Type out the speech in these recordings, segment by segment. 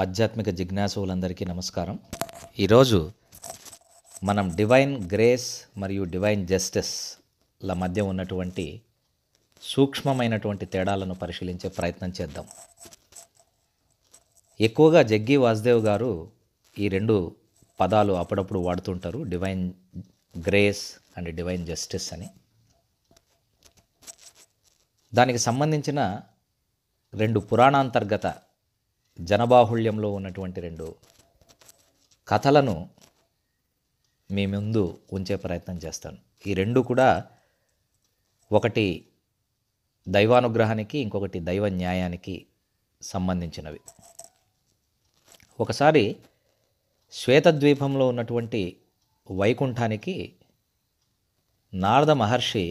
ఆధ్యాత్మిక జిజ్ఞాసులందరికీ నమస్కారం ఈరోజు మనం డివైన్ గ్రేస్ మరియు డివైన్ జస్టిస్ల మధ్య ఉన్నటువంటి సూక్ష్మమైనటువంటి తేడాలను పరిశీలించే ప్రయత్నం చేద్దాం ఎక్కువగా జగ్గి వాసుదేవ్ గారు ఈ రెండు పదాలు అప్పుడప్పుడు వాడుతుంటారు divine grace and divine justice అని దానికి సంబంధించిన రెండు పురాణాంతర్గత జనబాహుళ్యంలో ఉన్నటువంటి రెండు కథలను మీ ముందు ఉంచే ప్రయత్నం చేస్తాను ఈ రెండు కూడా ఒకటి దైవానుగ్రహానికి ఇంకొకటి దైవ న్యాయానికి సంబంధించినవి ఒకసారి శ్వేతద్వీపంలో ఉన్నటువంటి వైకుంఠానికి నారద మహర్షి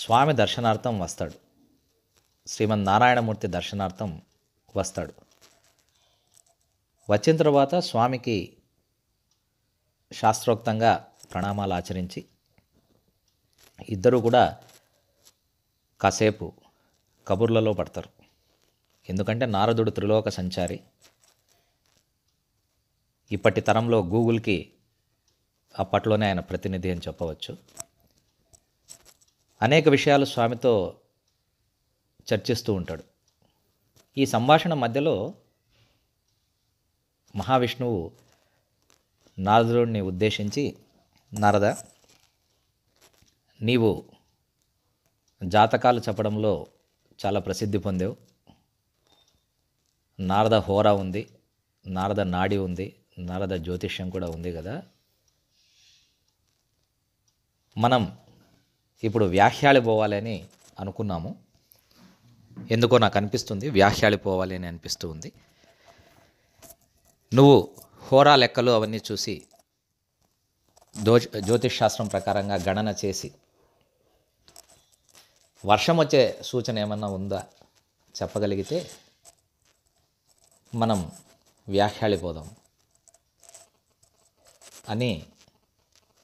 స్వామి దర్శనార్థం వస్తాడు నారాయణమూర్తి దర్శనార్థం వస్తాడు వచ్చిన తర్వాత స్వామికి శాస్త్రోక్తంగా ప్రణామాలు ఆచరించి ఇద్దరూ కూడా కాసేపు కబుర్లలో పడతారు ఎందుకంటే నారదుడు త్రిలోక సంచారి ఇప్పటి తరంలో గూగుల్కి అప్పట్లోనే ఆయన ప్రతినిధి అని చెప్పవచ్చు అనేక విషయాలు స్వామితో చర్చిస్తూ ఉంటాడు ఈ సంభాషణ మధ్యలో మహావిష్ణువు నారదుడిని ఉద్దేశించి నారద నీవు జాతకాలు చెప్పడంలో చాలా ప్రసిద్ధి పొందావు నారద హోరా ఉంది నారద నాడి ఉంది నారద జ్యోతిష్యం కూడా ఉంది కదా మనం ఇప్పుడు వ్యాఖ్యాలు పోవాలని అనుకున్నాము ఎందుకో నాకు అనిపిస్తుంది వ్యాఖ్యాలిపోవాలి అని అనిపిస్తూ ఉంది నువ్వు హోరా లెక్కలు అవన్నీ చూసి దో జ్యోతిష్ శాస్త్రం ప్రకారంగా గణన చేసి వర్షం వచ్చే సూచన ఏమన్నా ఉందా చెప్పగలిగితే మనం వ్యాఖ్యాళిపోదాం అని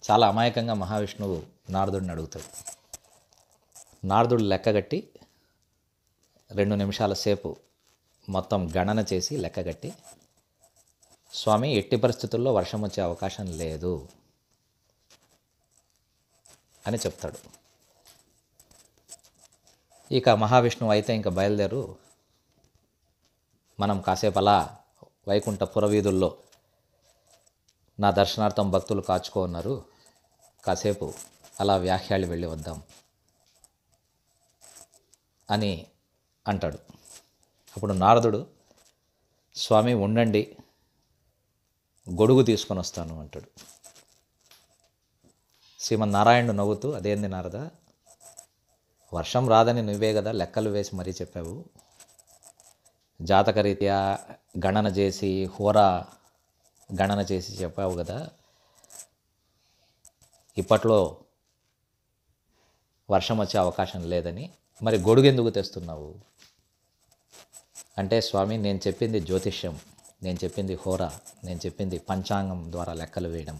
చాలా అమాయకంగా మహావిష్ణువు నారదుడిని అడుగుతాడు నారదుడు లెక్కగట్టి రెండు నిమిషాల సేపు మొత్తం గణన చేసి లెక్కగట్టి స్వామి ఎట్టి పరిస్థితుల్లో వర్షం వచ్చే అవకాశం లేదు అని చెప్తాడు ఇక మహావిష్ణువు అయితే ఇంకా బయలుదేరు మనం కాసేపు అలా వైకుంఠ పురవీధుల్లో నా దర్శనార్థం భక్తులు కాచుకోన్నారు కాసేపు అలా వ్యాఖ్యాలు వెళ్ళి వద్దాం అని అంటాడు అప్పుడు నారదుడు స్వామి ఉండండి గొడుగు తీసుకొని వస్తాను అంటాడు శ్రీమన్నారాయణుడు నవ్వుతూ అదేంది నారద వర్షం రాదని నువ్వే కదా లెక్కలు వేసి మరీ చెప్పావు జాతకరీత్యా గణన చేసి హోరా గణన చేసి చెప్పావు కదా ఇప్పట్లో వర్షం వచ్చే అవకాశం లేదని మరి గొడుగు ఎందుకు తెస్తున్నావు అంటే స్వామి నేను చెప్పింది జ్యోతిష్యం నేను చెప్పింది హోరా నేను చెప్పింది పంచాంగం ద్వారా లెక్కలు వేయడం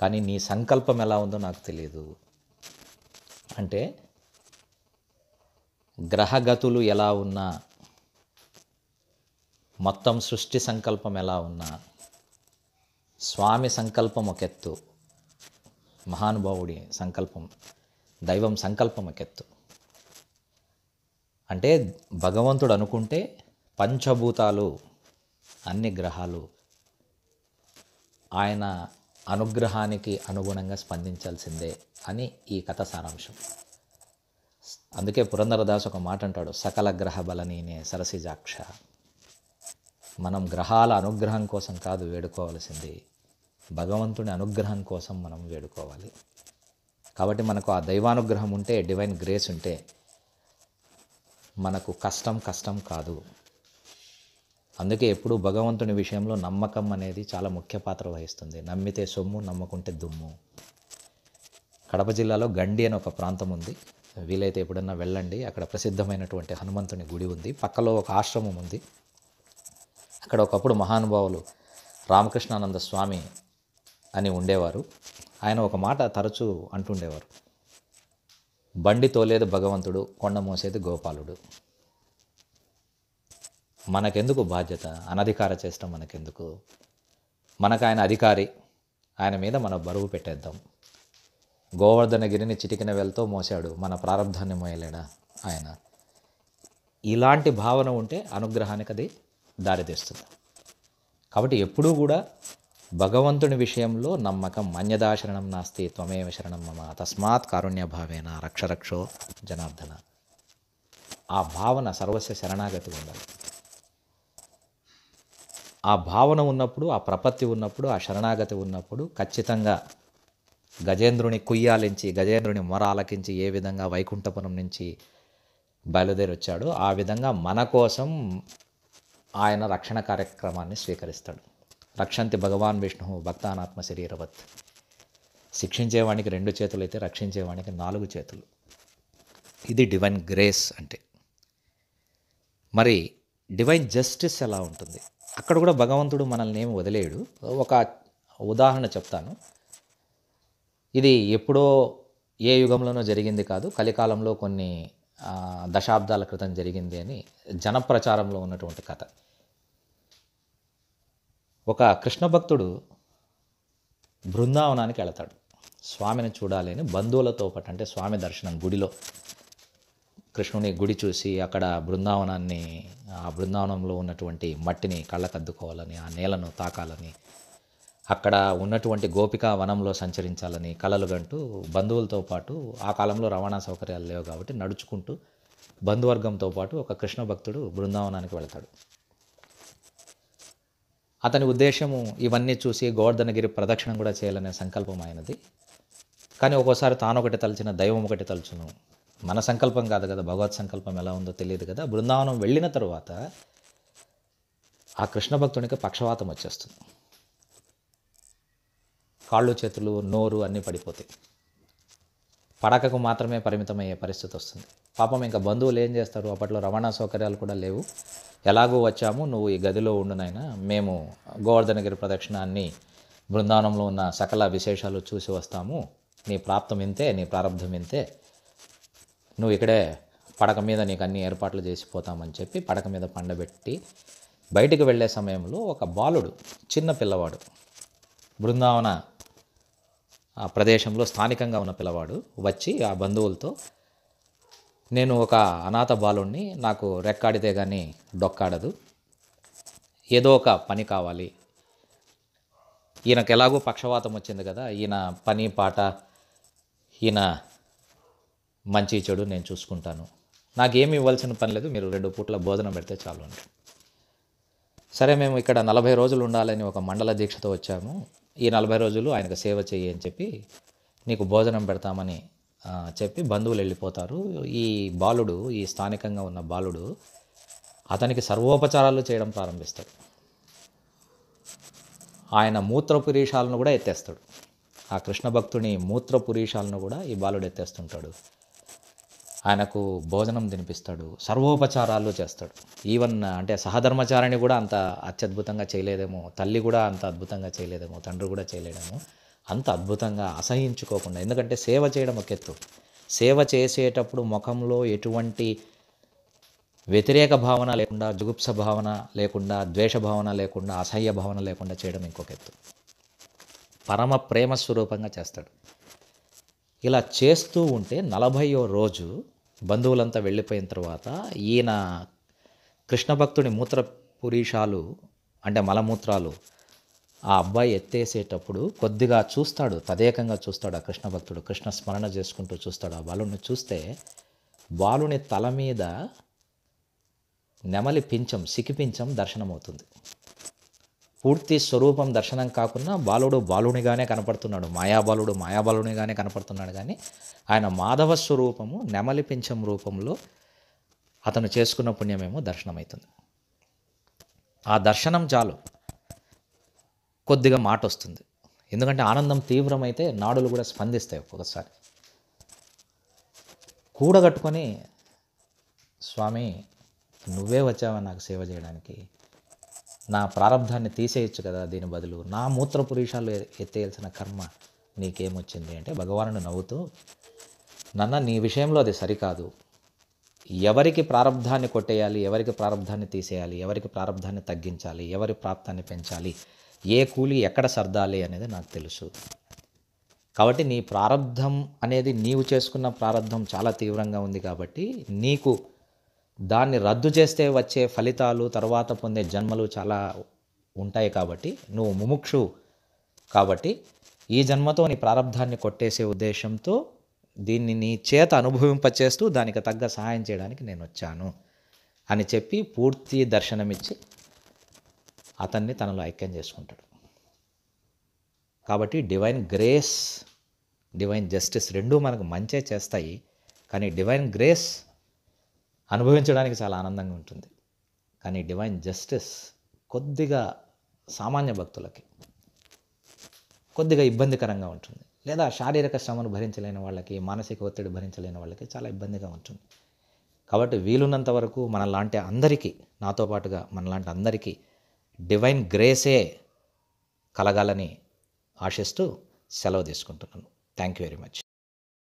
కానీ నీ సంకల్పం ఎలా ఉందో నాకు తెలియదు అంటే గ్రహగతులు ఎలా ఉన్నా మొత్తం సృష్టి సంకల్పం ఎలా ఉన్నా స్వామి సంకల్పం ఒక ఎత్తు మహానుభావుడి సంకల్పం దైవం సంకల్పం ఒక ఎత్తు అంటే భగవంతుడు అనుకుంటే పంచభూతాలు అన్ని గ్రహాలు ఆయన అనుగ్రహానికి అనుగుణంగా స్పందించాల్సిందే అని ఈ కథ సారాంశం అందుకే పురంధరదాస్ ఒక మాట అంటాడు సకల గ్రహ బలనీనే సరసిజాక్ష మనం గ్రహాల అనుగ్రహం కోసం కాదు వేడుకోవాల్సింది భగవంతుని అనుగ్రహం కోసం మనం వేడుకోవాలి కాబట్టి మనకు ఆ దైవానుగ్రహం ఉంటే డివైన్ గ్రేస్ ఉంటే మనకు కష్టం కష్టం కాదు అందుకే ఎప్పుడు భగవంతుని విషయంలో నమ్మకం అనేది చాలా ముఖ్య పాత్ర వహిస్తుంది నమ్మితే సొమ్ము నమ్మకుంటే దుమ్ము కడప జిల్లాలో గండి అని ఒక ప్రాంతం ఉంది వీలైతే ఎప్పుడన్నా వెళ్ళండి అక్కడ ప్రసిద్ధమైనటువంటి హనుమంతుని గుడి ఉంది పక్కలో ఒక ఆశ్రమం ఉంది అక్కడ ఒకప్పుడు మహానుభావులు రామకృష్ణానంద స్వామి అని ఉండేవారు ఆయన ఒక మాట తరచూ అంటుండేవారు బండి తోలేదు భగవంతుడు కొండ మోసేది గోపాలుడు మనకెందుకు బాధ్యత అనధికార చేష్టం మనకెందుకు మనకు ఆయన అధికారి ఆయన మీద మన బరువు పెట్టేద్దాం గోవర్ధనగిరిని చిటికిన వెళ్తూ మోసాడు మన ప్రారంధాన్ని మోయలేడా ఆయన ఇలాంటి భావన ఉంటే అనుగ్రహానికి అది దారితీస్తుంది కాబట్టి ఎప్పుడూ కూడా భగవంతుని విషయంలో నమ్మకం మన్యదాశరణం నాస్తి త్వమేవ శరణం మమ తస్మాత్ కారుణ్యభావేన రక్షరక్షో జనార్దన ఆ భావన సర్వస్వ శరణాగతి ఉండాలి ఆ భావన ఉన్నప్పుడు ఆ ప్రపత్తి ఉన్నప్పుడు ఆ శరణాగతి ఉన్నప్పుడు ఖచ్చితంగా గజేంద్రుని కుయ్యాలించి గజేంద్రుని మొర ఆలకించి ఏ విధంగా వైకుంఠపురం నుంచి బయలుదేరి వచ్చాడో ఆ విధంగా మన కోసం ఆయన రక్షణ కార్యక్రమాన్ని స్వీకరిస్తాడు రక్షంతి భగవాన్ విష్ణు భక్తానాత్మ శరీరవత్ శిక్షించేవానికి రెండు చేతులు అయితే రక్షించేవానికి నాలుగు చేతులు ఇది డివైన్ గ్రేస్ అంటే మరి డివైన్ జస్టిస్ ఎలా ఉంటుంది అక్కడ కూడా భగవంతుడు మనల్ని ఏమి వదిలేయడు ఒక ఉదాహరణ చెప్తాను ఇది ఎప్పుడో ఏ యుగంలోనో జరిగింది కాదు కలికాలంలో కొన్ని దశాబ్దాల క్రితం జరిగింది అని జనప్రచారంలో ఉన్నటువంటి కథ ఒక కృష్ణ భక్తుడు బృందావనానికి వెళతాడు స్వామిని చూడాలని బంధువులతో పాటు అంటే స్వామి దర్శనం గుడిలో కృష్ణుని గుడి చూసి అక్కడ బృందావనాన్ని ఆ బృందావనంలో ఉన్నటువంటి మట్టిని కళ్ళకద్దుకోవాలని ఆ నేలను తాకాలని అక్కడ ఉన్నటువంటి గోపికా వనంలో సంచరించాలని కలలు గంటూ బంధువులతో పాటు ఆ కాలంలో రవాణా సౌకర్యాలు లేవు కాబట్టి నడుచుకుంటూ బంధువర్గంతో పాటు ఒక కృష్ణ భక్తుడు బృందావనానికి వెళ్తాడు అతని ఉద్దేశము ఇవన్నీ చూసి గోవర్ధనగిరి ప్రదక్షిణం కూడా చేయాలనే సంకల్పం ఆయనది కానీ ఒక్కోసారి తాను ఒకటి తలచిన దైవం ఒకటి తలుచును మన సంకల్పం కాదు కదా భగవత్ సంకల్పం ఎలా ఉందో తెలియదు కదా బృందావనం వెళ్ళిన తర్వాత ఆ కృష్ణ భక్తునికి పక్షవాతం వచ్చేస్తుంది కాళ్ళు చేతులు నోరు అన్నీ పడిపోతాయి పడకకు మాత్రమే పరిమితమయ్యే పరిస్థితి వస్తుంది పాపం ఇంకా బంధువులు ఏం చేస్తారు అప్పట్లో రవాణా సౌకర్యాలు కూడా లేవు ఎలాగో వచ్చాము నువ్వు ఈ గదిలో ఉండునైనా మేము గోవర్ధనగిరి ప్రదక్షిణాన్ని బృందావనంలో ఉన్న సకల విశేషాలు చూసి వస్తాము నీ ప్రాప్తం ఇంతే నీ ప్రారంభం ఇంతే నువ్వు ఇక్కడే పడక మీద నీకు అన్ని ఏర్పాట్లు చేసిపోతామని చెప్పి పడక మీద పండబెట్టి బయటకు వెళ్ళే సమయంలో ఒక బాలుడు చిన్న పిల్లవాడు బృందావన ఆ ప్రదేశంలో స్థానికంగా ఉన్న పిల్లవాడు వచ్చి ఆ బంధువులతో నేను ఒక అనాథ బాలుణ్ణి నాకు రెక్కాడితే కానీ డొక్కాడదు ఏదో ఒక పని కావాలి ఈయనకు ఎలాగో పక్షవాతం వచ్చింది కదా ఈయన పని పాట ఈయన మంచి చెడు నేను చూసుకుంటాను నాకేమి ఇవ్వాల్సిన పని లేదు మీరు రెండు పూట్ల భోజనం పెడితే చాలు అండి సరే మేము ఇక్కడ నలభై రోజులు ఉండాలని ఒక మండల దీక్షతో వచ్చాము ఈ నలభై రోజులు ఆయనకు సేవ చేయి అని చెప్పి నీకు భోజనం పెడతామని చెప్పి బంధువులు వెళ్ళిపోతారు ఈ బాలుడు ఈ స్థానికంగా ఉన్న బాలుడు అతనికి సర్వోపచారాలు చేయడం ప్రారంభిస్తాడు ఆయన మూత్రపురీషాలను కూడా ఎత్తేస్తాడు ఆ కృష్ణ భక్తుని మూత్రపురీషాలను కూడా ఈ బాలుడు ఎత్తేస్తుంటాడు ఆయనకు భోజనం తినిపిస్తాడు సర్వోపచారాలు చేస్తాడు ఈవన్ అంటే సహధర్మచారాన్ని కూడా అంత అత్యద్భుతంగా చేయలేదేమో తల్లి కూడా అంత అద్భుతంగా చేయలేదేమో తండ్రి కూడా చేయలేదేమో అంత అద్భుతంగా అసహించుకోకుండా ఎందుకంటే సేవ చేయడం ఒక ఎత్తు సేవ చేసేటప్పుడు ముఖంలో ఎటువంటి వ్యతిరేక భావన లేకుండా జుగుప్స భావన లేకుండా ద్వేష భావన లేకుండా అసహ్య భావన లేకుండా చేయడం ఇంకొక ఎత్తు పరమ ప్రేమ స్వరూపంగా చేస్తాడు ఇలా చేస్తూ ఉంటే నలభయో రోజు బంధువులంతా వెళ్ళిపోయిన తర్వాత ఈయన కృష్ణ మూత్ర పురీషాలు అంటే మలమూత్రాలు ఆ అబ్బాయి ఎత్తేసేటప్పుడు కొద్దిగా చూస్తాడు తదేకంగా చూస్తాడు ఆ కృష్ణ కృష్ణ స్మరణ చేసుకుంటూ చూస్తాడు ఆ బాలుని చూస్తే బాలుని తల మీద నెమలి పించం సికిపించం దర్శనమవుతుంది పూర్తి స్వరూపం దర్శనం కాకుండా బాలుడు బాలునిగానే కనపడుతున్నాడు మాయాబాలుడు మాయాబాలునిగానే కనపడుతున్నాడు కానీ ఆయన మాధవ స్వరూపము నెమలి పింఛం రూపంలో అతను చేసుకున్న పుణ్యమేమో దర్శనమవుతుంది ఆ దర్శనం చాలు కొద్దిగా మాట వస్తుంది ఎందుకంటే ఆనందం తీవ్రమైతే నాడులు కూడా స్పందిస్తాయి ఒక్కొక్కసారి కూడగట్టుకొని స్వామి నువ్వే వచ్చావా నాకు సేవ చేయడానికి నా ప్రారంధాన్ని తీసేయచ్చు కదా దీని బదులు నా పురుషాలు ఎత్తేయాల్సిన కర్మ నీకేమొచ్చింది అంటే భగవాను నవ్వుతూ నన్న నీ విషయంలో అది సరికాదు ఎవరికి ప్రారంధాన్ని కొట్టేయాలి ఎవరికి ప్రారంధాన్ని తీసేయాలి ఎవరికి ప్రారంధాన్ని తగ్గించాలి ఎవరి ప్రాప్తాన్ని పెంచాలి ఏ కూలి ఎక్కడ సర్దాలి అనేది నాకు తెలుసు కాబట్టి నీ ప్రారంధం అనేది నీవు చేసుకున్న ప్రారంధం చాలా తీవ్రంగా ఉంది కాబట్టి నీకు దాన్ని రద్దు చేస్తే వచ్చే ఫలితాలు తర్వాత పొందే జన్మలు చాలా ఉంటాయి కాబట్టి నువ్వు ముముక్షు కాబట్టి ఈ జన్మతో నీ ప్రారంధాన్ని కొట్టేసే ఉద్దేశంతో దీన్ని నీ చేత అనుభవింపచేస్తూ దానికి తగ్గ సహాయం చేయడానికి నేను వచ్చాను అని చెప్పి పూర్తి దర్శనమిచ్చి అతన్ని తనలో ఐక్యం చేసుకుంటాడు కాబట్టి డివైన్ గ్రేస్ డివైన్ జస్టిస్ రెండూ మనకు మంచే చేస్తాయి కానీ డివైన్ గ్రేస్ అనుభవించడానికి చాలా ఆనందంగా ఉంటుంది కానీ డివైన్ జస్టిస్ కొద్దిగా సామాన్య భక్తులకి కొద్దిగా ఇబ్బందికరంగా ఉంటుంది లేదా శారీరక శ్రమను భరించలేని వాళ్ళకి మానసిక ఒత్తిడి భరించలేని వాళ్ళకి చాలా ఇబ్బందిగా ఉంటుంది కాబట్టి వీలున్నంత వరకు మనలాంటి అందరికీ నాతో పాటుగా మనలాంటి అందరికీ డివైన్ గ్రేసే కలగాలని ఆశిస్తూ సెలవు తీసుకుంటున్నాను థ్యాంక్ యూ వెరీ మచ్